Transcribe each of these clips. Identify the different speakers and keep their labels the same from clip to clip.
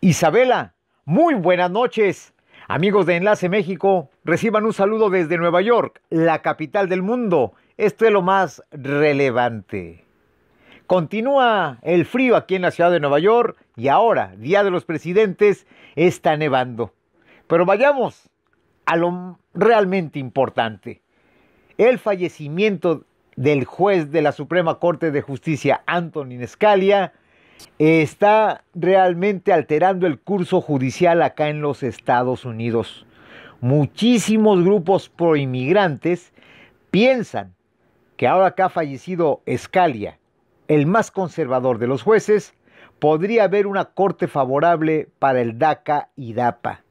Speaker 1: Isabela, muy buenas noches. Amigos de Enlace México, reciban un saludo desde Nueva York, la capital del mundo. Esto es lo más relevante. Continúa el frío aquí en la ciudad de Nueva York y ahora, Día de los Presidentes, está nevando. Pero vayamos a lo realmente importante. El fallecimiento del juez de la Suprema Corte de Justicia, Antonin Scalia, está realmente alterando el curso judicial acá en los Estados Unidos. Muchísimos grupos pro inmigrantes piensan que ahora que ha fallecido Scalia, el más conservador de los jueces, podría haber una corte favorable para el DACA y DAPA.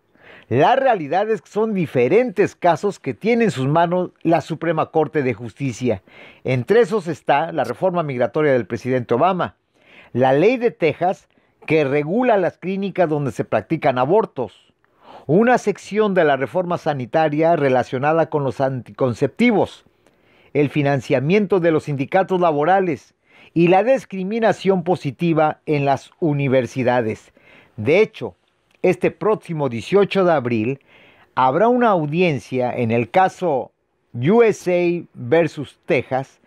Speaker 1: La realidad es que son diferentes casos que tiene en sus manos la Suprema Corte de Justicia. Entre esos está la reforma migratoria del presidente Obama, la ley de Texas que regula las clínicas donde se practican abortos, una sección de la reforma sanitaria relacionada con los anticonceptivos, el financiamiento de los sindicatos laborales y la discriminación positiva en las universidades. De hecho, este próximo 18 de abril habrá una audiencia en el caso USA versus Texas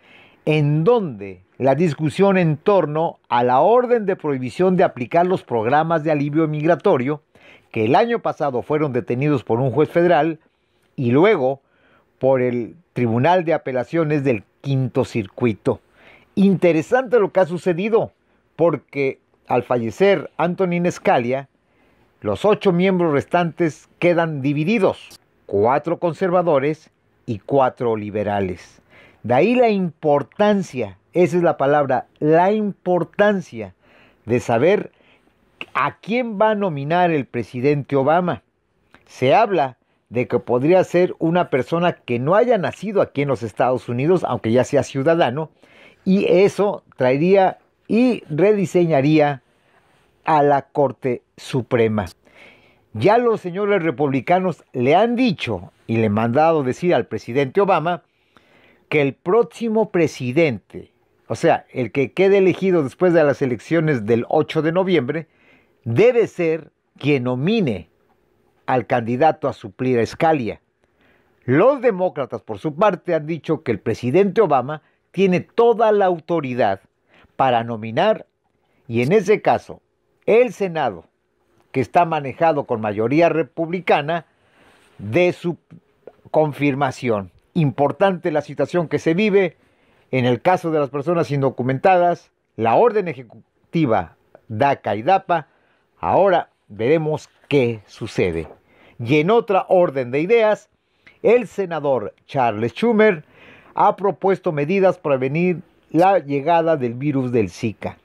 Speaker 1: en donde la discusión en torno a la orden de prohibición de aplicar los programas de alivio migratorio, que el año pasado fueron detenidos por un juez federal y luego por el Tribunal de Apelaciones del Quinto Circuito. Interesante lo que ha sucedido, porque al fallecer Antonin Scalia, los ocho miembros restantes quedan divididos, cuatro conservadores y cuatro liberales. De ahí la importancia, esa es la palabra, la importancia de saber a quién va a nominar el presidente Obama. Se habla de que podría ser una persona que no haya nacido aquí en los Estados Unidos, aunque ya sea ciudadano, y eso traería y rediseñaría a la Corte Suprema. Ya los señores republicanos le han dicho y le han mandado decir al presidente Obama que el próximo presidente, o sea, el que quede elegido después de las elecciones del 8 de noviembre, debe ser quien nomine al candidato a suplir a Scalia. Los demócratas, por su parte, han dicho que el presidente Obama tiene toda la autoridad para nominar, y en ese caso, el Senado, que está manejado con mayoría republicana, de su confirmación importante la situación que se vive. En el caso de las personas indocumentadas, la orden ejecutiva DACA y DAPA, ahora veremos qué sucede. Y en otra orden de ideas, el senador Charles Schumer ha propuesto medidas para prevenir la llegada del virus del Zika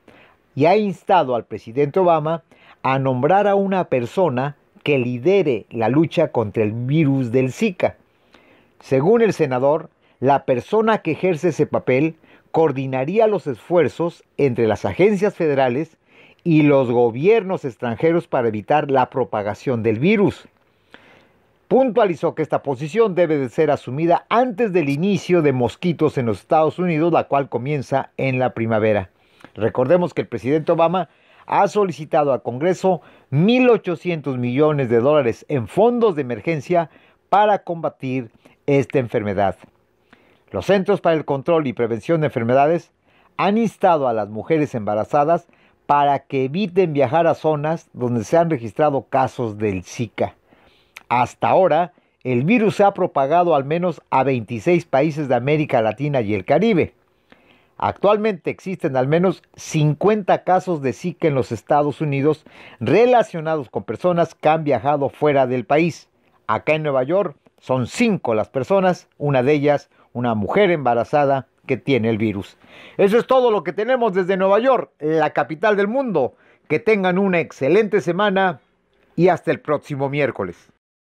Speaker 1: y ha instado al presidente Obama a nombrar a una persona que lidere la lucha contra el virus del Zika. Según el senador, la persona que ejerce ese papel coordinaría los esfuerzos entre las agencias federales y los gobiernos extranjeros para evitar la propagación del virus. Puntualizó que esta posición debe de ser asumida antes del inicio de mosquitos en los Estados Unidos, la cual comienza en la primavera. Recordemos que el presidente Obama ha solicitado al Congreso 1.800 millones de dólares en fondos de emergencia para combatir esta enfermedad. Los Centros para el Control y Prevención de Enfermedades han instado a las mujeres embarazadas para que eviten viajar a zonas donde se han registrado casos del Zika. Hasta ahora, el virus se ha propagado al menos a 26 países de América Latina y el Caribe. Actualmente existen al menos 50 casos de Zika en los Estados Unidos relacionados con personas que han viajado fuera del país. Acá en Nueva York son cinco las personas, una de ellas una mujer embarazada que tiene el virus. Eso es todo lo que tenemos desde Nueva York, la capital del mundo. Que tengan una excelente semana y hasta el próximo miércoles.